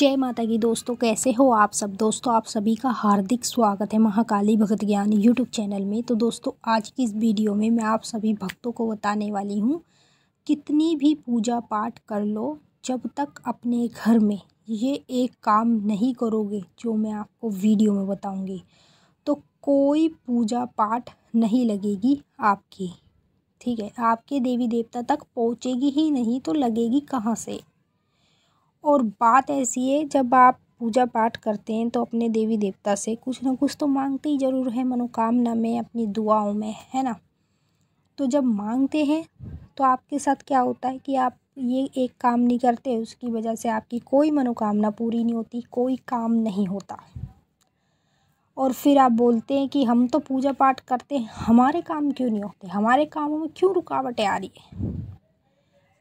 जय माता की दोस्तों कैसे हो आप सब दोस्तों आप सभी का हार्दिक स्वागत है महाकाली भगत ज्ञान यूट्यूब चैनल में तो दोस्तों आज की इस वीडियो में मैं आप सभी भक्तों को बताने वाली हूँ कितनी भी पूजा पाठ कर लो जब तक अपने घर में ये एक काम नहीं करोगे जो मैं आपको वीडियो में बताऊँगी तो कोई पूजा पाठ नहीं लगेगी आपकी ठीक है आपके देवी देवता तक पहुँचेगी ही नहीं तो लगेगी कहाँ से और बात ऐसी है जब आप पूजा पाठ करते हैं तो अपने देवी देवता से कुछ ना कुछ तो मांगते ही ज़रूर है मनोकामना में अपनी दुआओं में है ना तो जब मांगते हैं तो आपके साथ क्या होता है कि आप ये एक काम नहीं करते उसकी वजह से आपकी कोई मनोकामना पूरी नहीं होती कोई काम नहीं होता और फिर आप बोलते हैं कि हम तो पूजा पाठ करते हैं हमारे काम क्यों नहीं होते हमारे कामों में क्यों रुकावटें आ रही है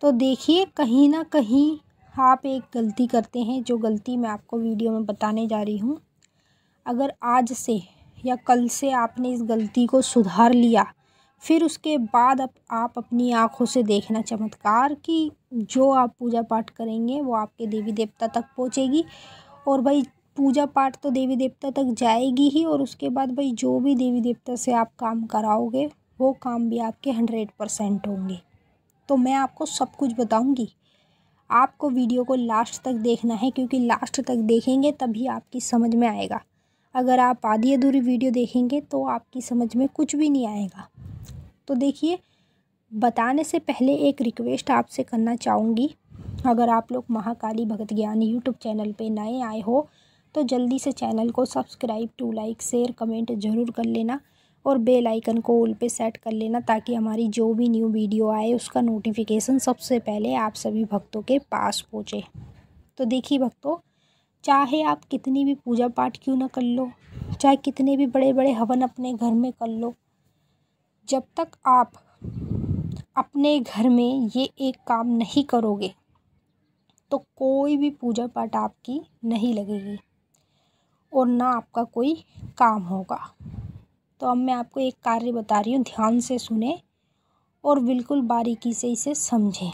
तो देखिए कहीं ना कहीं आप एक गलती करते हैं जो गलती मैं आपको वीडियो में बताने जा रही हूँ अगर आज से या कल से आपने इस गलती को सुधार लिया फिर उसके बाद अब आप अपनी आँखों से देखना चमत्कार कि जो आप पूजा पाठ करेंगे वो आपके देवी देवता तक पहुँचेगी और भाई पूजा पाठ तो देवी देवता तक जाएगी ही और उसके बाद भाई जो भी देवी देवता से आप काम कराओगे वो काम भी आपके हंड्रेड परसेंट होंगे तो मैं आपको सब कुछ बताऊंगी आपको वीडियो को लास्ट तक देखना है क्योंकि लास्ट तक देखेंगे तभी आपकी समझ में आएगा अगर आप आधी अधूरी वीडियो देखेंगे तो आपकी समझ में कुछ भी नहीं आएगा तो देखिए बताने से पहले एक रिक्वेस्ट आपसे करना चाहूँगी अगर आप लोग महाकाली भगत ज्ञान यूट्यूब चैनल पे नए आए हो तो जल्दी से चैनल को subscribe to like share comment ज़रूर कर लेना और बेल आइकन को ऑल पे सेट कर लेना ताकि हमारी जो भी न्यू वीडियो आए उसका नोटिफिकेशन सबसे पहले आप सभी भक्तों के पास पहुँचे तो देखिए भक्तों चाहे आप कितनी भी पूजा पाठ क्यों ना कर लो चाहे कितने भी बड़े बड़े हवन अपने घर में कर लो जब तक आप अपने घर में ये एक काम नहीं करोगे तो कोई भी पूजा पाठ आपकी नहीं लगेगी और ना आपका कोई काम होगा तो अब मैं आपको एक कार्य बता रही हूँ ध्यान से सुने और बिल्कुल बारीकी से इसे समझें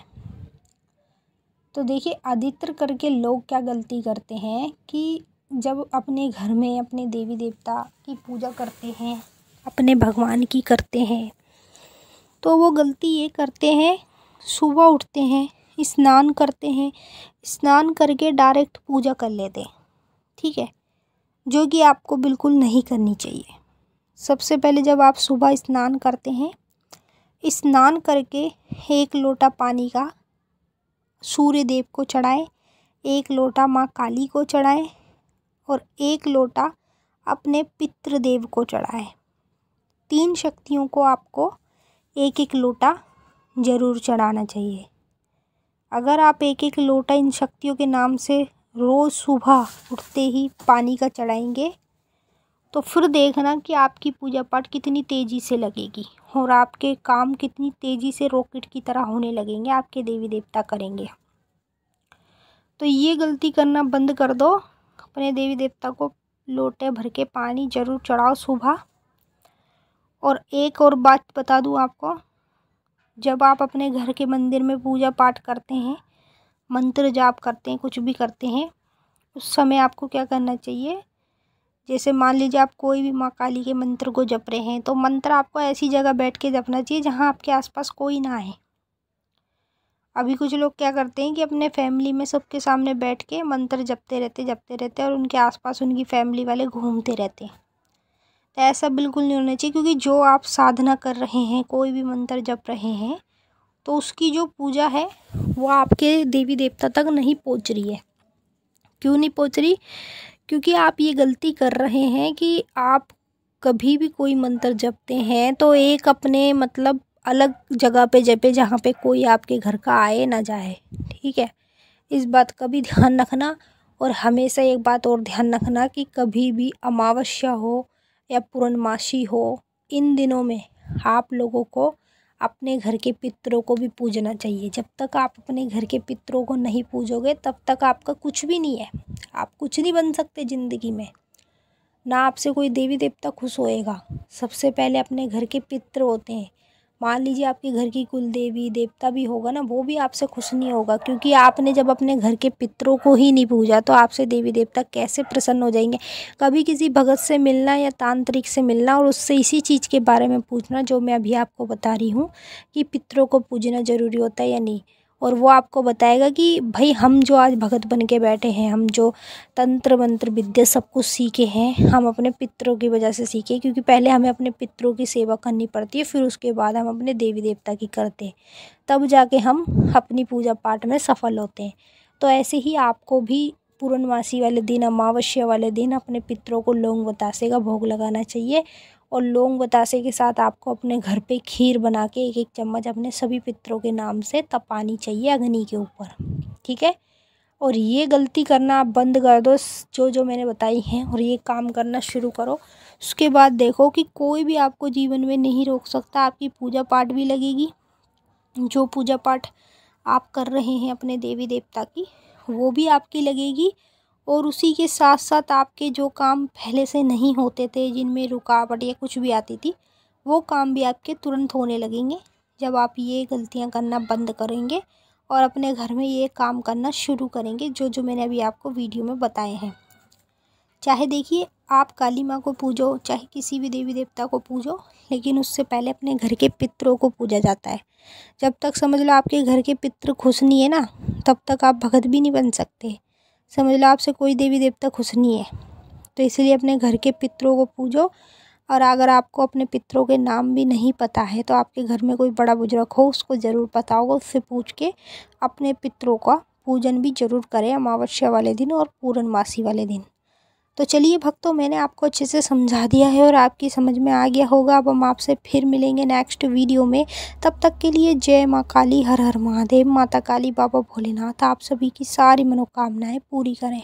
तो देखिए आदित्य करके लोग क्या गलती करते हैं कि जब अपने घर में अपने देवी देवता की पूजा करते हैं अपने भगवान की करते हैं तो वो गलती ये करते हैं सुबह उठते हैं स्नान करते हैं स्नान करके डायरेक्ट पूजा कर लेते हैं ठीक है जो कि आपको बिल्कुल नहीं करनी चाहिए सबसे पहले जब आप सुबह स्नान करते हैं स्नान करके एक लोटा पानी का सूर्य देव को चढ़ाएं एक लोटा माँ काली को चढ़ाएं और एक लोटा अपने पितृदेव को चढ़ाएं तीन शक्तियों को आपको एक एक लोटा ज़रूर चढ़ाना चाहिए अगर आप एक एक लोटा इन शक्तियों के नाम से रोज़ सुबह उठते ही पानी का चढ़ाएंगे तो फिर देखना कि आपकी पूजा पाठ कितनी तेज़ी से लगेगी और आपके काम कितनी तेज़ी से रॉकेट की तरह होने लगेंगे आपके देवी देवता करेंगे तो ये गलती करना बंद कर दो अपने देवी देवता को लोटे भर के पानी ज़रूर चढ़ाओ सुबह और एक और बात बता दूँ आपको जब आप अपने घर के मंदिर में पूजा पाठ करते हैं मंत्र जाप करते हैं कुछ भी करते हैं उस समय आपको क्या करना चाहिए जैसे मान लीजिए आप कोई भी माँ काली के मंत्र को जप रहे हैं तो मंत्र आपको ऐसी जगह बैठ के जपना चाहिए जहाँ आपके आसपास कोई ना आए अभी कुछ लोग क्या करते हैं कि अपने फैमिली में सबके सामने बैठ के मंत्र जपते रहते जपते रहते और उनके आसपास उनकी फैमिली वाले घूमते रहते हैं तो ऐसा बिल्कुल नहीं होना चाहिए क्योंकि जो आप साधना कर रहे हैं कोई भी मंत्र जप रहे हैं तो उसकी जो पूजा है वो आपके देवी देवता तक नहीं पहुँच रही है क्यों नहीं पहुँच रही क्योंकि आप ये गलती कर रहे हैं कि आप कभी भी कोई मंत्र जपते हैं तो एक अपने मतलब अलग जगह पे जपे जहाँ पे कोई आपके घर का आए ना जाए ठीक है इस बात का भी ध्यान रखना और हमेशा एक बात और ध्यान रखना कि कभी भी अमावस्या हो या पूर्णमासी हो इन दिनों में आप लोगों को अपने घर के पितरों को भी पूजना चाहिए जब तक आप अपने घर के पितरों को नहीं पूजोगे तब तक आपका कुछ भी नहीं है आप कुछ नहीं बन सकते ज़िंदगी में ना आपसे कोई देवी देवता खुश होएगा सबसे पहले अपने घर के पितर होते हैं मान लीजिए आपके घर की कुल देवी देवता भी होगा ना वो भी आपसे खुश नहीं होगा क्योंकि आपने जब अपने घर के पितरों को ही नहीं पूजा तो आपसे देवी देवता कैसे प्रसन्न हो जाएंगे कभी किसी भगत से मिलना या तांत्रिक से मिलना और उससे इसी चीज़ के बारे में पूछना जो मैं अभी आपको बता रही हूँ कि पितरों को पूजना ज़रूरी होता है या नहीं और वो आपको बताएगा कि भाई हम जो आज भगत बन के बैठे हैं हम जो तंत्र मंत्र विद्या सब कुछ सीखे हैं हम अपने पितरों की वजह से सीखे क्योंकि पहले हमें अपने पितरों की सेवा करनी पड़ती है फिर उसके बाद हम अपने देवी देवता की करते हैं तब जाके हम अपनी पूजा पाठ में सफल होते हैं तो ऐसे ही आपको भी पूर्णमासी वाले दिन अमावस्या वाले दिन अपने पितरों को लौंग बतासे का भोग लगाना चाहिए और लौंग बतासे के साथ आपको अपने घर पे खीर बना के एक एक चम्मच अपने सभी पितरों के नाम से तपानी चाहिए अग्नि के ऊपर ठीक है और ये गलती करना आप बंद कर दो जो जो मैंने बताई हैं और ये काम करना शुरू करो उसके बाद देखो कि कोई भी आपको जीवन में नहीं रोक सकता आपकी पूजा पाठ भी लगेगी जो पूजा पाठ आप कर रहे हैं अपने देवी देवता की वो भी आपकी लगेगी और उसी के साथ साथ आपके जो काम पहले से नहीं होते थे जिनमें रुकावट या कुछ भी आती थी वो काम भी आपके तुरंत होने लगेंगे जब आप ये गलतियाँ करना बंद करेंगे और अपने घर में ये काम करना शुरू करेंगे जो जो मैंने अभी आपको वीडियो में बताए हैं चाहे देखिए आप काली माँ को पूजो चाहे किसी भी देवी देवता को पूजो लेकिन उससे पहले अपने घर के पितरों को पूजा जाता है जब तक समझ लो आपके घर के पितर खुश नहीं है ना तब तक आप भगत भी नहीं बन सकते समझ लो आपसे कोई देवी देवता खुश नहीं है तो इसलिए अपने घर के पितरों को पूजो और अगर आपको अपने पितरों के नाम भी नहीं पता है तो आपके घर में कोई बड़ा बुजुर्ग हो उसको ज़रूर पता होगा उससे पूछ के अपने पितरों का पूजन भी ज़रूर करें अमावस्या वाले दिन और पूर्णमासी वाले दिन तो चलिए भक्तों मैंने आपको अच्छे से समझा दिया है और आपकी समझ में आ गया होगा अब हम आपसे फिर मिलेंगे नेक्स्ट वीडियो में तब तक के लिए जय माँ काली हर हर महादेव माता काली बाबा भोलेनाथ आप सभी की सारी मनोकामनाएं पूरी करें